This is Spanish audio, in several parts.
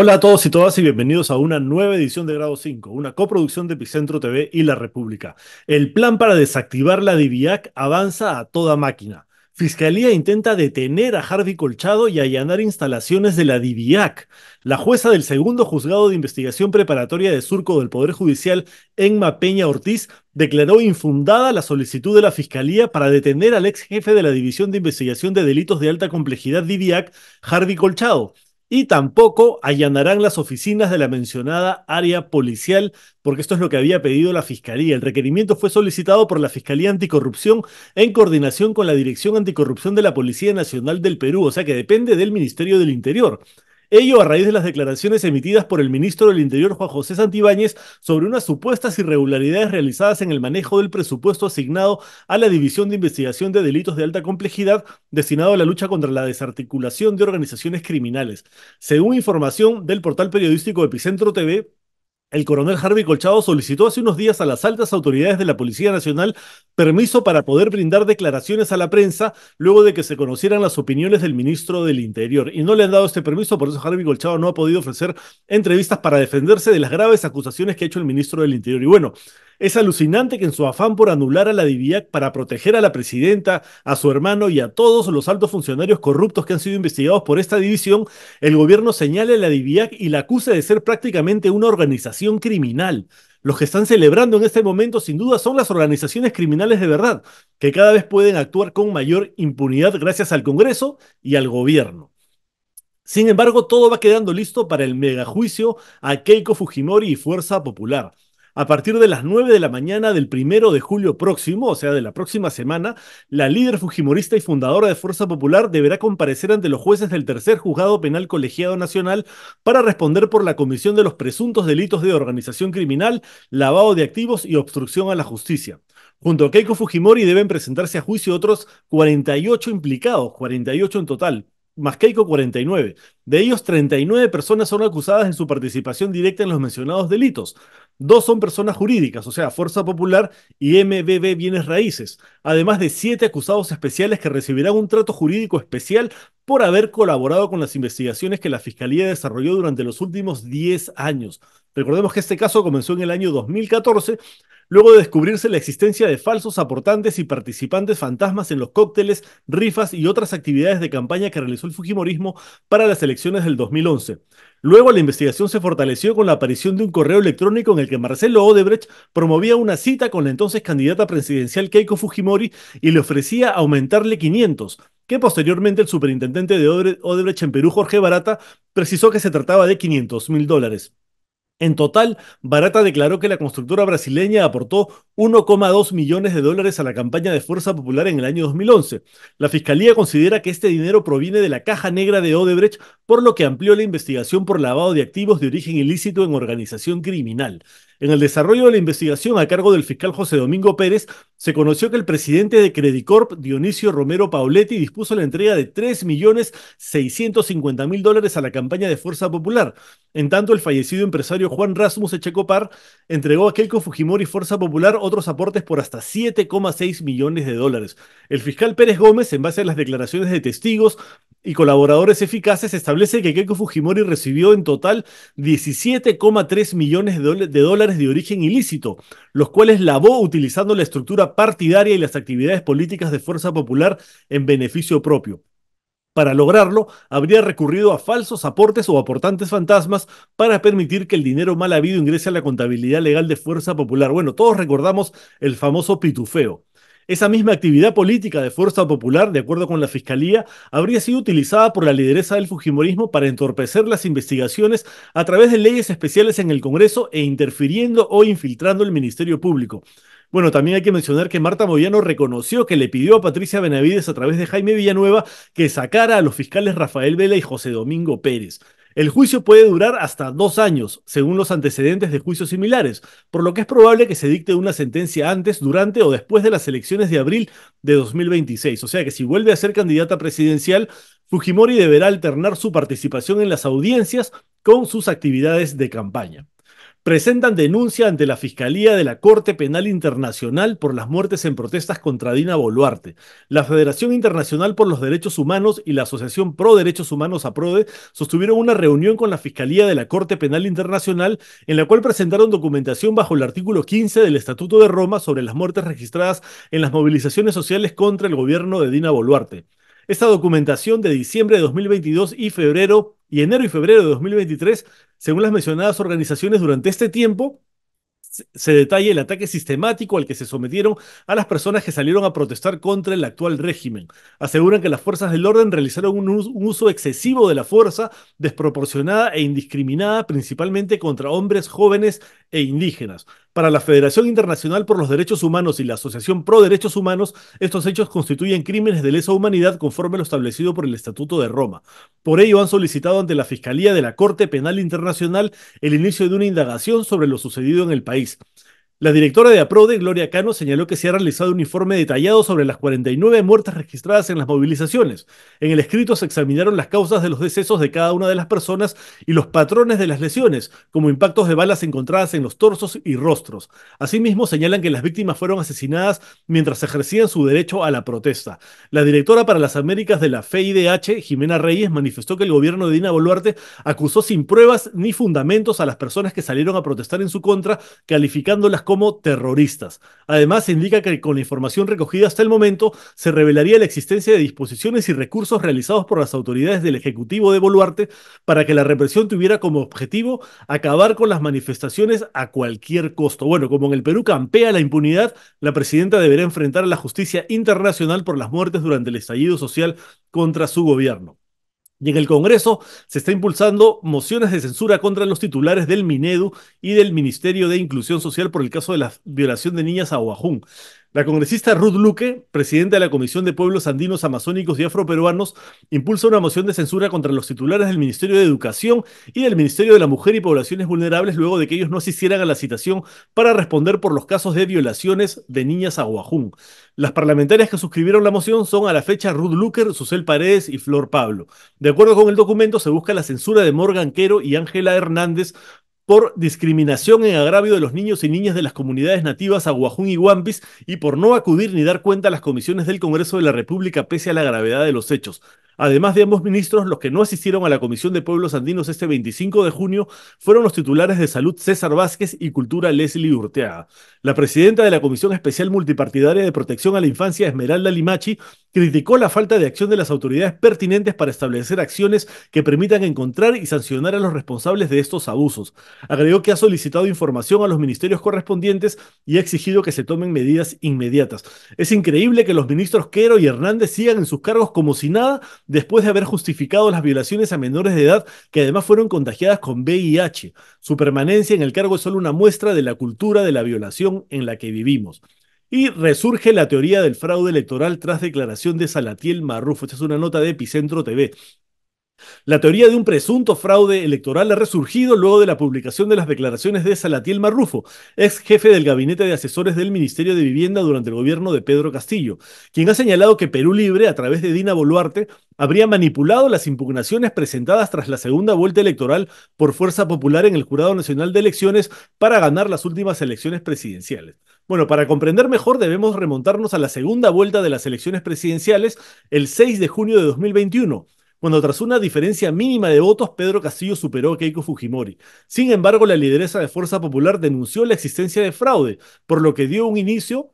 Hola a todos y todas y bienvenidos a una nueva edición de Grado 5, una coproducción de Epicentro TV y La República. El plan para desactivar la DIVIAC avanza a toda máquina. Fiscalía intenta detener a Harvey Colchado y allanar instalaciones de la DIVIAC. La jueza del segundo juzgado de investigación preparatoria de surco del Poder Judicial, Enma Peña Ortiz, declaró infundada la solicitud de la Fiscalía para detener al ex jefe de la División de Investigación de Delitos de Alta Complejidad DIVIAC, Harvey Colchado y tampoco allanarán las oficinas de la mencionada área policial, porque esto es lo que había pedido la Fiscalía. El requerimiento fue solicitado por la Fiscalía Anticorrupción en coordinación con la Dirección Anticorrupción de la Policía Nacional del Perú, o sea que depende del Ministerio del Interior. Ello a raíz de las declaraciones emitidas por el ministro del Interior Juan José Santibáñez sobre unas supuestas irregularidades realizadas en el manejo del presupuesto asignado a la División de Investigación de Delitos de Alta Complejidad destinado a la lucha contra la desarticulación de organizaciones criminales. Según información del portal periodístico Epicentro TV, el coronel Harvey Colchado solicitó hace unos días a las altas autoridades de la Policía Nacional permiso para poder brindar declaraciones a la prensa luego de que se conocieran las opiniones del ministro del Interior. Y no le han dado este permiso, por eso Harvey Colchado no ha podido ofrecer entrevistas para defenderse de las graves acusaciones que ha hecho el ministro del Interior. Y bueno, es alucinante que en su afán por anular a la DIVIAC para proteger a la presidenta, a su hermano y a todos los altos funcionarios corruptos que han sido investigados por esta división, el gobierno señale a la DIVIAC y la acuse de ser prácticamente una organización criminal. Los que están celebrando en este momento sin duda son las organizaciones criminales de verdad, que cada vez pueden actuar con mayor impunidad gracias al Congreso y al gobierno. Sin embargo, todo va quedando listo para el megajuicio a Keiko Fujimori y Fuerza Popular. A partir de las 9 de la mañana del primero de julio próximo, o sea, de la próxima semana, la líder fujimorista y fundadora de Fuerza Popular deberá comparecer ante los jueces del tercer juzgado penal colegiado nacional para responder por la comisión de los presuntos delitos de organización criminal, lavado de activos y obstrucción a la justicia. Junto a Keiko Fujimori deben presentarse a juicio otros 48 implicados, 48 en total. Mascaico 49. De ellos, 39 personas son acusadas en su participación directa en los mencionados delitos. Dos son personas jurídicas, o sea, Fuerza Popular y MBB Bienes Raíces, además de siete acusados especiales que recibirán un trato jurídico especial por haber colaborado con las investigaciones que la Fiscalía desarrolló durante los últimos 10 años. Recordemos que este caso comenzó en el año 2014 luego de descubrirse la existencia de falsos aportantes y participantes fantasmas en los cócteles, rifas y otras actividades de campaña que realizó el Fujimorismo para las elecciones del 2011. Luego la investigación se fortaleció con la aparición de un correo electrónico en el que Marcelo Odebrecht promovía una cita con la entonces candidata presidencial Keiko Fujimori y le ofrecía aumentarle 500, que posteriormente el superintendente de Odebrecht en Perú, Jorge Barata, precisó que se trataba de 500 mil dólares. En total, Barata declaró que la constructora brasileña aportó 1,2 millones de dólares a la campaña de Fuerza Popular en el año 2011. La fiscalía considera que este dinero proviene de la caja negra de Odebrecht, por lo que amplió la investigación por lavado de activos de origen ilícito en organización criminal. En el desarrollo de la investigación a cargo del fiscal José Domingo Pérez, se conoció que el presidente de Credicorp, Dionisio Romero Pauletti, dispuso la entrega de 3.650.000 dólares a la campaña de Fuerza Popular. En tanto, el fallecido empresario Juan Rasmus Echecopar entregó a Keiko Fujimori y Fuerza Popular otros aportes por hasta 7,6 millones de dólares. El fiscal Pérez Gómez, en base a las declaraciones de testigos, y colaboradores eficaces establece que Keiko Fujimori recibió en total 17,3 millones de dólares de origen ilícito, los cuales lavó utilizando la estructura partidaria y las actividades políticas de Fuerza Popular en beneficio propio. Para lograrlo, habría recurrido a falsos aportes o aportantes fantasmas para permitir que el dinero mal habido ingrese a la contabilidad legal de Fuerza Popular. Bueno, todos recordamos el famoso pitufeo. Esa misma actividad política de fuerza popular, de acuerdo con la Fiscalía, habría sido utilizada por la lideresa del Fujimorismo para entorpecer las investigaciones a través de leyes especiales en el Congreso e interfiriendo o infiltrando el Ministerio Público. Bueno, también hay que mencionar que Marta Moyano reconoció que le pidió a Patricia Benavides a través de Jaime Villanueva que sacara a los fiscales Rafael Vela y José Domingo Pérez. El juicio puede durar hasta dos años, según los antecedentes de juicios similares, por lo que es probable que se dicte una sentencia antes, durante o después de las elecciones de abril de 2026. O sea que si vuelve a ser candidata presidencial, Fujimori deberá alternar su participación en las audiencias con sus actividades de campaña presentan denuncia ante la Fiscalía de la Corte Penal Internacional por las muertes en protestas contra Dina Boluarte. La Federación Internacional por los Derechos Humanos y la Asociación Pro Derechos Humanos APRODE sostuvieron una reunión con la Fiscalía de la Corte Penal Internacional en la cual presentaron documentación bajo el artículo 15 del Estatuto de Roma sobre las muertes registradas en las movilizaciones sociales contra el gobierno de Dina Boluarte. Esta documentación de diciembre de 2022 y febrero y enero y febrero de 2023, según las mencionadas organizaciones, durante este tiempo se detalla el ataque sistemático al que se sometieron a las personas que salieron a protestar contra el actual régimen. Aseguran que las fuerzas del orden realizaron un, uso excesivo de la fuerza, desproporcionada e indiscriminada, principalmente contra hombres jóvenes e indígenas. Para la Federación Internacional por los Derechos Humanos y la Asociación Pro Derechos Humanos, estos hechos constituyen crímenes de lesa humanidad conforme a lo establecido por el Estatuto de Roma. Por ello han solicitado ante la Fiscalía de la Corte Penal Internacional el inicio de una indagación sobre lo sucedido en el país. La directora de APRODE, Gloria Cano, señaló que se ha realizado un informe detallado sobre las 49 muertes registradas en las movilizaciones. En el escrito se examinaron las causas de los decesos de cada una de las personas y los patrones de las lesiones, como impactos de balas encontradas en los torsos y rostros. Asimismo, señalan que las víctimas fueron asesinadas mientras ejercían su derecho a la protesta. La directora para las Américas de la FIDH, Jimena Reyes, manifestó que el gobierno de Dina Boluarte acusó sin pruebas ni fundamentos a las personas que salieron a protestar en su contra, calificándolas como terroristas. Además, se indica que con la información recogida hasta el momento se revelaría la existencia de disposiciones y recursos realizados por las autoridades del Ejecutivo de Boluarte para que la represión tuviera como objetivo acabar con las manifestaciones a cualquier costo. Bueno, como en el Perú campea la impunidad, la presidenta deberá enfrentar a la justicia internacional por las muertes durante el estallido social contra su gobierno. Y en el Congreso se está impulsando mociones de censura contra los titulares del Minedu y del Ministerio de Inclusión Social por el caso de la violación de niñas a Oahu. La congresista Ruth Luque, presidenta de la Comisión de Pueblos Andinos, Amazónicos y Afroperuanos, impulsa una moción de censura contra los titulares del Ministerio de Educación y del Ministerio de la Mujer y Poblaciones Vulnerables luego de que ellos no asistieran a la citación para responder por los casos de violaciones de niñas a Guajún. Las parlamentarias que suscribieron la moción son a la fecha Ruth Luque, Susel Paredes y Flor Pablo. De acuerdo con el documento, se busca la censura de Morgan Quero y Ángela Hernández por discriminación en agravio de los niños y niñas de las comunidades nativas Aguajún y Guampis y por no acudir ni dar cuenta a las comisiones del Congreso de la República pese a la gravedad de los hechos. Además de ambos ministros, los que no asistieron a la Comisión de Pueblos Andinos este 25 de junio fueron los titulares de Salud César Vázquez y Cultura Leslie Urteaga. La presidenta de la Comisión Especial Multipartidaria de Protección a la Infancia, Esmeralda Limachi, criticó la falta de acción de las autoridades pertinentes para establecer acciones que permitan encontrar y sancionar a los responsables de estos abusos. Agregó que ha solicitado información a los ministerios correspondientes y ha exigido que se tomen medidas inmediatas. Es increíble que los ministros Quero y Hernández sigan en sus cargos como si nada después de haber justificado las violaciones a menores de edad que además fueron contagiadas con VIH. Su permanencia en el cargo es solo una muestra de la cultura de la violación en la que vivimos. Y resurge la teoría del fraude electoral tras declaración de Salatiel Marrufo. Esta es una nota de Epicentro TV. La teoría de un presunto fraude electoral ha resurgido luego de la publicación de las declaraciones de Salatiel Marrufo, ex jefe del gabinete de asesores del Ministerio de Vivienda durante el gobierno de Pedro Castillo, quien ha señalado que Perú Libre, a través de Dina Boluarte, habría manipulado las impugnaciones presentadas tras la segunda vuelta electoral por Fuerza Popular en el Jurado Nacional de Elecciones para ganar las últimas elecciones presidenciales. Bueno, para comprender mejor debemos remontarnos a la segunda vuelta de las elecciones presidenciales el 6 de junio de 2021 cuando tras una diferencia mínima de votos, Pedro Castillo superó a Keiko Fujimori. Sin embargo, la lideresa de Fuerza Popular denunció la existencia de fraude, por lo que dio un inicio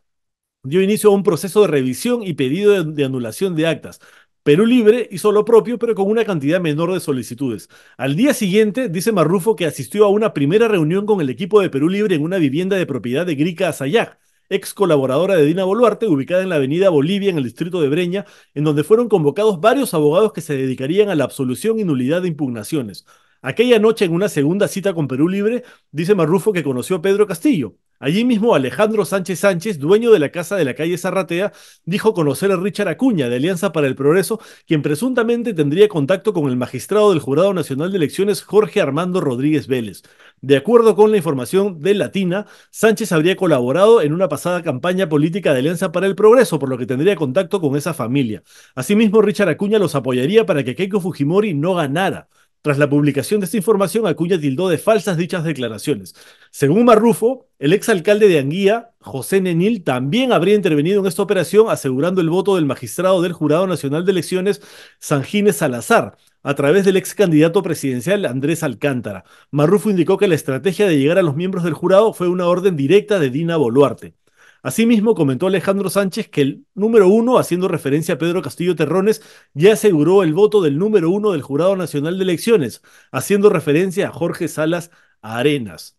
dio inicio a un proceso de revisión y pedido de, anulación de actas. Perú Libre hizo lo propio, pero con una cantidad menor de solicitudes. Al día siguiente, dice Marrufo que asistió a una primera reunión con el equipo de Perú Libre en una vivienda de propiedad de Grica Azayac, ex colaboradora de Dina Boluarte, ubicada en la avenida Bolivia, en el distrito de Breña, en donde fueron convocados varios abogados que se dedicarían a la absolución y nulidad de impugnaciones. Aquella noche, en una segunda cita con Perú Libre, dice Marrufo que conoció a Pedro Castillo, Allí mismo Alejandro Sánchez Sánchez, dueño de la casa de la calle Zarratea, dijo conocer a Richard Acuña de Alianza para el Progreso, quien presuntamente tendría contacto con el magistrado del Jurado Nacional de Elecciones Jorge Armando Rodríguez Vélez. De acuerdo con la información de Latina, Sánchez habría colaborado en una pasada campaña política de Alianza para el Progreso, por lo que tendría contacto con esa familia. Asimismo, Richard Acuña los apoyaría para que Keiko Fujimori no ganara. Tras la publicación de esta información, Acuña tildó de falsas dichas declaraciones. Según Marrufo, el exalcalde de Anguía, José Nenil, también habría intervenido en esta operación, asegurando el voto del magistrado del Jurado Nacional de Elecciones, Sangines Salazar, a través del ex candidato presidencial Andrés Alcántara. Marrufo indicó que la estrategia de llegar a los miembros del jurado fue una orden directa de Dina Boluarte. Asimismo, comentó Alejandro Sánchez que el número uno, haciendo referencia a Pedro Castillo Terrones, ya aseguró el voto del número uno del Jurado Nacional de Elecciones, haciendo referencia a Jorge Salas Arenas.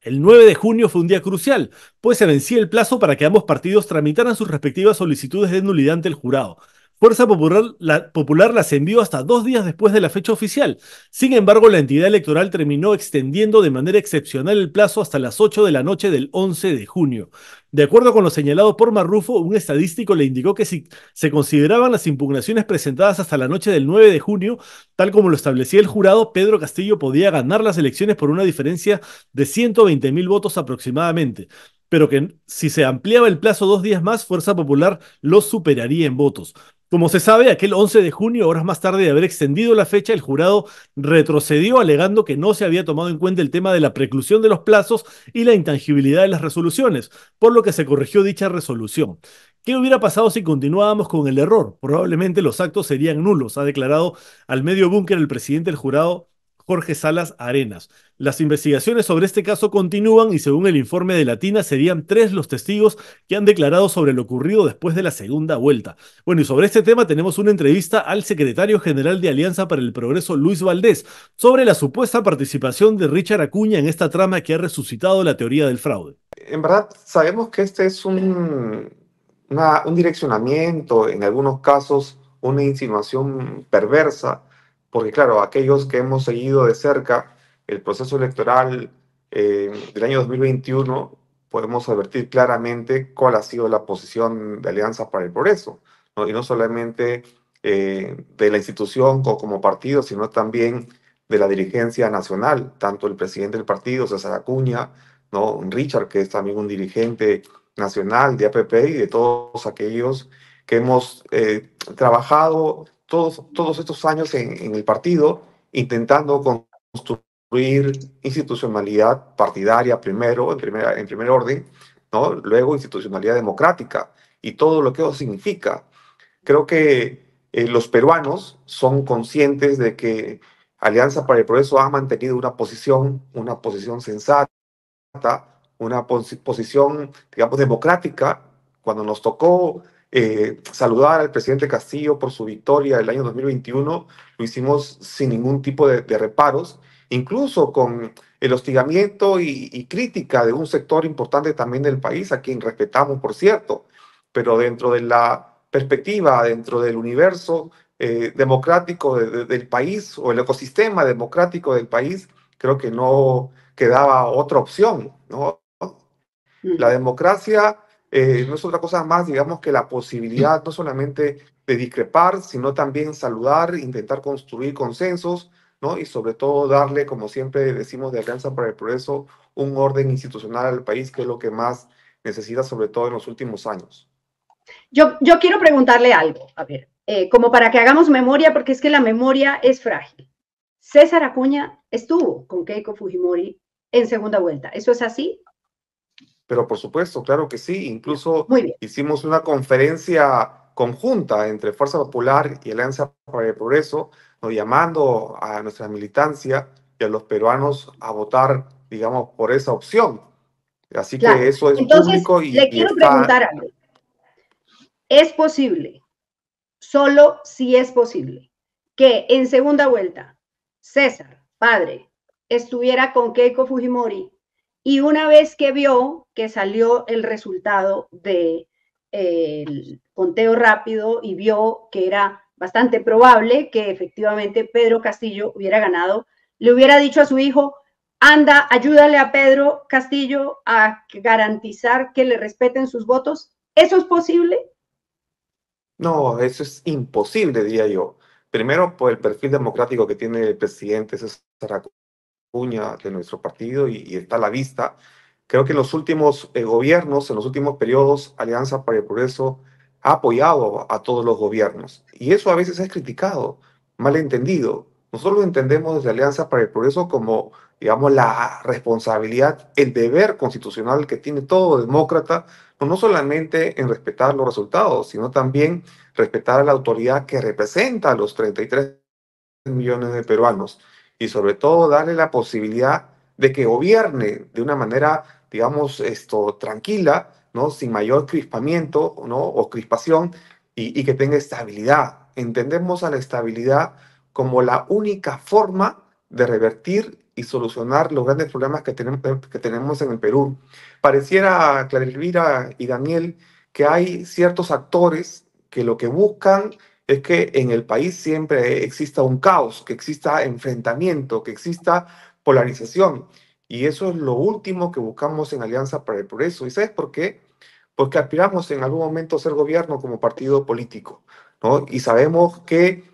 El 9 de junio fue un día crucial, pues se vencía el plazo para que ambos partidos tramitaran sus respectivas solicitudes de nulidad ante el jurado. Fuerza Popular, Popular, las envió hasta dos días después de la fecha oficial. Sin embargo, la entidad electoral terminó extendiendo de manera excepcional el plazo hasta las 8 de la noche del 11 de junio. De acuerdo con lo señalado por Marrufo, un estadístico le indicó que si se consideraban las impugnaciones presentadas hasta la noche del 9 de junio, tal como lo establecía el jurado, Pedro Castillo podía ganar las elecciones por una diferencia de 120 mil votos aproximadamente pero que si se ampliaba el plazo dos días más, Fuerza Popular lo superaría en votos. Como se sabe, aquel 11 de junio, horas más tarde de haber extendido la fecha, el jurado retrocedió alegando que no se había tomado en cuenta el tema de la preclusión de los plazos y la intangibilidad de las resoluciones, por lo que se corrigió dicha resolución. ¿Qué hubiera pasado si continuábamos con el error? Probablemente los actos serían nulos, ha declarado al medio búnker el presidente del jurado Jorge Salas Arenas. Las investigaciones sobre este caso continúan y según el informe de Latina serían tres los testigos que han declarado sobre lo ocurrido después de la segunda vuelta. Bueno, y sobre este tema tenemos una entrevista al secretario general de Alianza para el Progreso, Luis Valdés, sobre la supuesta participación de Richard Acuña en esta trama que ha resucitado la teoría del fraude. En verdad, sabemos que este es un, un direccionamiento, en algunos casos una insinuación perversa porque claro, aquellos que hemos seguido de cerca el proceso electoral eh, del año 2021, podemos advertir claramente cuál ha sido la posición de Alianza para el Progreso, y no solamente eh, de la institución como, partido, sino también de la dirigencia nacional, tanto el presidente del partido, César Acuña, ¿no? Richard, que es también un dirigente nacional de APP y de todos aquellos que hemos eh, trabajado todos, estos años en, el partido intentando construir institucionalidad partidaria primero, en, primer orden, ¿no? luego institucionalidad democrática y todo lo que eso significa. Creo que eh, los peruanos son conscientes de que Alianza para el Progreso ha mantenido una posición, una posición sensata, una posición, digamos, democrática. Cuando nos tocó eh, saludar al presidente Castillo por su victoria del año 2021, lo hicimos sin ningún tipo de, reparos, incluso con el hostigamiento y, crítica de un sector importante también del país, a quien respetamos, por cierto, pero dentro de la perspectiva, dentro del universo eh, democrático del país o el ecosistema democrático del país, creo que no quedaba otra opción. ¿no? Mm. La democracia eh, no es otra cosa más, digamos, que la posibilidad no solamente de discrepar, sino también saludar, intentar construir consensos, ¿no? Y sobre todo darle, como siempre decimos, de Alianza para el Progreso, un orden institucional al país, que es lo que más necesita, sobre todo en los últimos años. Yo, yo quiero preguntarle algo, a ver, eh, como para que hagamos memoria, porque es que la memoria es frágil. César Acuña estuvo con Keiko Fujimori en segunda vuelta, ¿eso es así? Pero por supuesto, claro que sí. Incluso hicimos una conferencia conjunta entre Fuerza Popular y Alianza para el Progreso, llamando a nuestra militancia y a los peruanos a votar, digamos, por esa opción. Así que eso es Entonces, público y. Le quiero está... preguntar algo. Es posible, solo si es posible, que en segunda vuelta César, padre, estuviera con Keiko Fujimori y una vez que vio que salió el resultado del de, eh, conteo rápido y vio que era bastante probable que efectivamente Pedro Castillo hubiera ganado, le hubiera dicho a su hijo, anda, ayúdale a Pedro Castillo a garantizar que le respeten sus votos. ¿Eso es posible? No, eso es imposible, diría yo. Primero, por el perfil democrático que tiene el presidente César de nuestro partido y, está a la vista. Creo que en los últimos eh, gobiernos, en los últimos periodos, Alianza para el Progreso ha apoyado a todos los gobiernos. Y eso a veces es criticado, malentendido. Nosotros entendemos desde Alianza para el Progreso como, digamos, la responsabilidad, el deber constitucional que tiene todo demócrata, no solamente en respetar los resultados, sino también respetar a la autoridad que representa a los 33 millones de peruanos y sobre todo darle la posibilidad de que gobierne de una manera, digamos, esto, tranquila, ¿no? Sin mayor crispamiento, ¿no? O crispación y, que tenga estabilidad. Entendemos a la estabilidad como la única forma de revertir y solucionar los grandes problemas que tenemos, que tenemos en el Perú. Pareciera, Elvira y Daniel, que hay ciertos actores que lo que buscan es que en el país siempre exista un caos, que exista enfrentamiento, que exista polarización. Y eso es lo último que buscamos en Alianza para el Progreso. ¿Y sabes por qué? Porque aspiramos en algún momento a ser gobierno como partido político. ¿no? Y sabemos que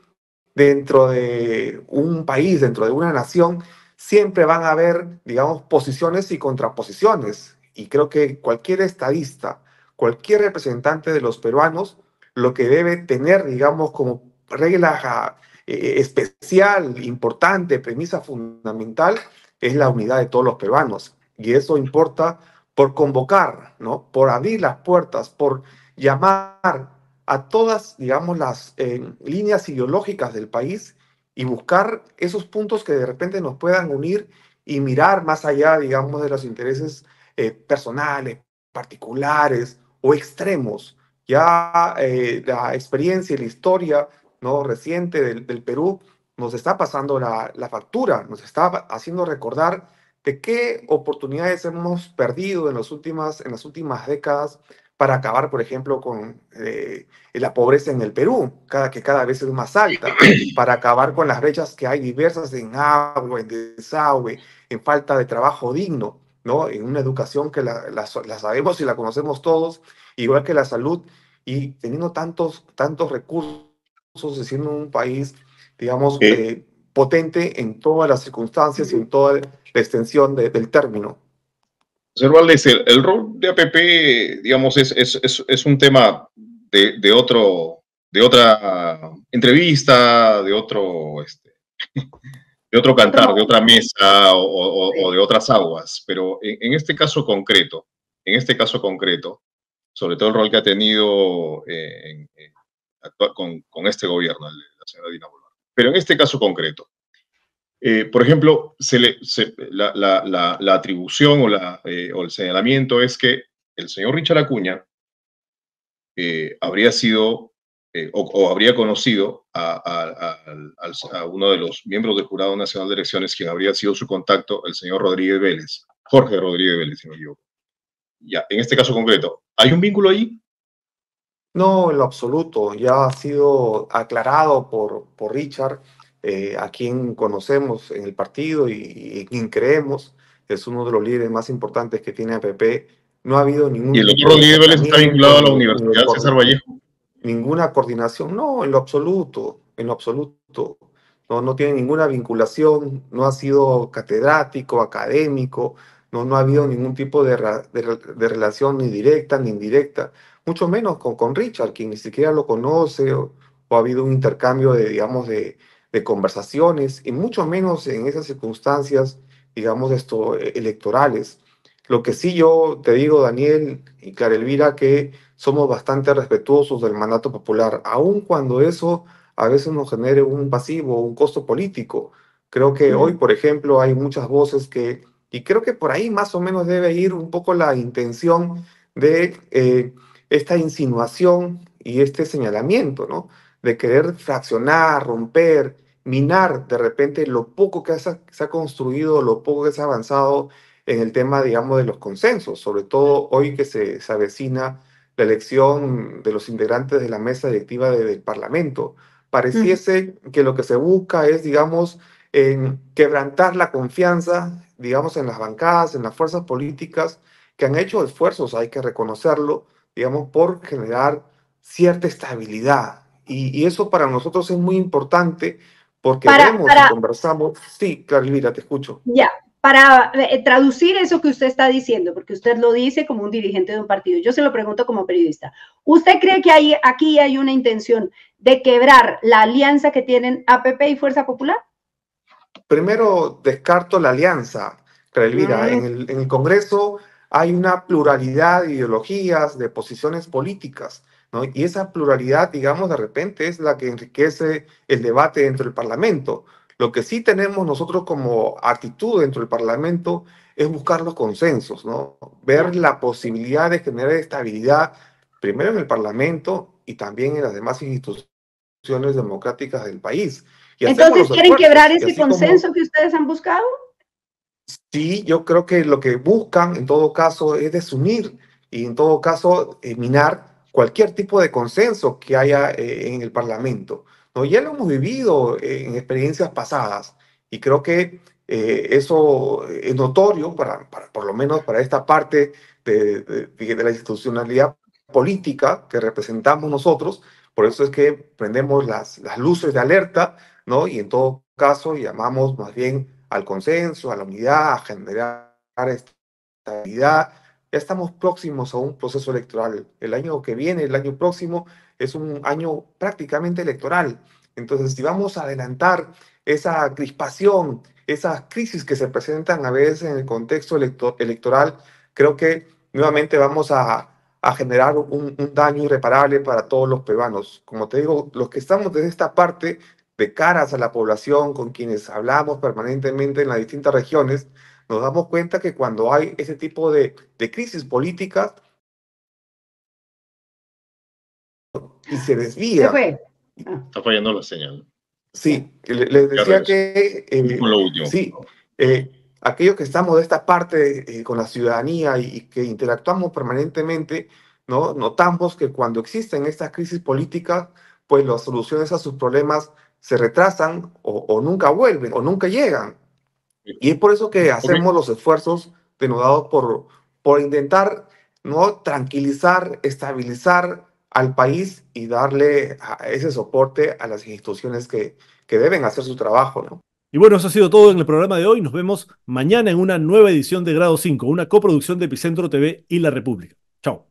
dentro de un país, dentro de una nación, siempre van a haber, digamos, posiciones y contraposiciones. Y creo que cualquier estadista, cualquier representante de los peruanos, lo que debe tener, digamos, como regla eh, eh, especial, importante, premisa fundamental, es la unidad de todos los peruanos. Y eso importa por convocar, ¿no? Por abrir las puertas, por llamar a todas, digamos, las eh, líneas ideológicas del país y buscar esos puntos que de repente nos puedan unir y mirar más allá, digamos, de los intereses personales, particulares o extremos, ya eh, la experiencia y la historia ¿no? reciente del, Perú nos está pasando la, factura, nos está haciendo recordar de qué oportunidades hemos perdido en, las últimas, en las últimas décadas para acabar, por ejemplo, con eh, la pobreza en el Perú, cada, que cada vez es más alta, para acabar con las brechas que hay diversas en agua, en desagüe, en falta de trabajo digno. ¿no? En una educación que la, la, sabemos y la conocemos todos, igual que la salud, y teniendo tantos, tantos recursos, siendo un país, digamos, eh, potente en todas las circunstancias y en toda la extensión del término. Servales, el, el, rol de APP, digamos, es, es, es, es un tema de, de, otro, de otra entrevista, de otro... Este, de otro cantar, de otra mesa o, de otras aguas. Pero en, este caso concreto, en este caso concreto, sobre todo el rol que ha tenido eh, eh, con, este gobierno, la señora Dina Pero en este caso concreto, eh, por ejemplo, se le, la, atribución o, el señalamiento es que el señor Richard Acuña habría sido o, o habría conocido a, uno de los miembros del Jurado Nacional de Elecciones, quien habría sido su contacto, el señor Rodríguez Vélez, Jorge Rodríguez Vélez, si Ya, en este caso concreto, ¿hay un vínculo ahí? No, en lo absoluto. Ya ha sido aclarado por, por Richard, eh, a quien conocemos en el partido y, en quien creemos es uno de los líderes más importantes que tiene APP. No ha habido ningún. ¿Y el otro líder Vélez está vinculado a la Universidad César Vallejo? ninguna coordinación, no, en lo absoluto, en lo absoluto. No, no tiene ninguna vinculación, no ha sido catedrático, académico, no, no ha habido ningún tipo de, relación ni directa ni indirecta, mucho menos con, con Richard, quien ni siquiera lo conoce, o, ha habido un intercambio de, digamos, de, conversaciones, y mucho menos en esas circunstancias, digamos, esto, e, electorales. Lo que sí yo te digo, Daniel y Clara Elvira, que somos bastante respetuosos del mandato popular, aun cuando eso a veces nos genere un pasivo, un costo político. Creo que hoy, por ejemplo, hay muchas voces que, y creo que por ahí más o menos debe ir un poco la intención de eh, esta insinuación y este señalamiento, ¿no? De querer fraccionar, romper, minar de repente lo poco que se ha construido, lo poco que se ha avanzado en el tema, digamos, de los consensos, sobre todo hoy que se, avecina la elección de los integrantes de la mesa directiva del Parlamento. Pareciese que lo que se busca es, digamos, quebrantar la confianza, digamos, en las bancadas, en las fuerzas políticas que han hecho esfuerzos, hay que reconocerlo, digamos, por generar cierta estabilidad. Y, eso para nosotros es muy importante porque vemos y conversamos. Sí, Clarivira, te escucho. Ya, para eh, traducir eso que usted está diciendo, porque usted lo dice como un dirigente de un partido. Yo se lo pregunto como periodista. ¿Usted cree que aquí hay una intención de quebrar la alianza que tienen APP y Fuerza Popular? Primero, descarto la alianza, Elvira. En, el, Congreso hay una pluralidad de ideologías, de posiciones políticas. ¿No? Y esa pluralidad, digamos, de repente es la que enriquece el debate dentro del Parlamento. Lo que sí tenemos nosotros como actitud dentro del Parlamento es buscar los consensos, ¿no? Ver la posibilidad de generar estabilidad primero en el Parlamento y también en las demás instituciones democráticas del país. Entonces, ¿quieren quebrar ese consenso que ustedes han buscado? Sí, yo creo que lo que buscan en todo caso es desunir y en todo caso minar cualquier tipo de consenso que haya eh, en el Parlamento. Ya lo hemos vivido en experiencias pasadas y creo que eh, eso es notorio, para, por lo menos para esta parte de, de, la institucionalidad política que representamos nosotros, por eso es que prendemos las, las luces de alerta, ¿no? Y en todo caso llamamos más bien al consenso, a la unidad, a generar estabilidad. Ya estamos próximos a un proceso electoral el año que viene, el año próximo, es un año prácticamente electoral. Entonces, si vamos a adelantar esa crispación, esas crisis que se presentan a veces en el contexto electoral, creo que nuevamente vamos a, generar un, daño irreparable para todos los peruanos. Como te digo, los que estamos desde esta parte, de caras a la población, con quienes hablamos permanentemente en las distintas regiones, nos damos cuenta que cuando hay ese tipo de, de crisis políticas, y se desvía. Ah. Está fallando la señal. Sí, les decía que... Eh, Sí, eh, aquellos que estamos de esta parte eh, con la ciudadanía y, que interactuamos permanentemente, ¿no? notamos que cuando existen estas crisis políticas, pues las soluciones a sus problemas se retrasan o, nunca vuelven o nunca llegan. Y es por eso que hacemos los esfuerzos denodados por, por intentar ¿no? tranquilizar, estabilizar al país y darle ah, ese soporte a las instituciones que, que deben hacer su trabajo. Y bueno, eso ha sido todo en el programa de hoy. Nos vemos mañana en una nueva edición de Grado 5, una coproducción de Epicentro TV y La República. Chao.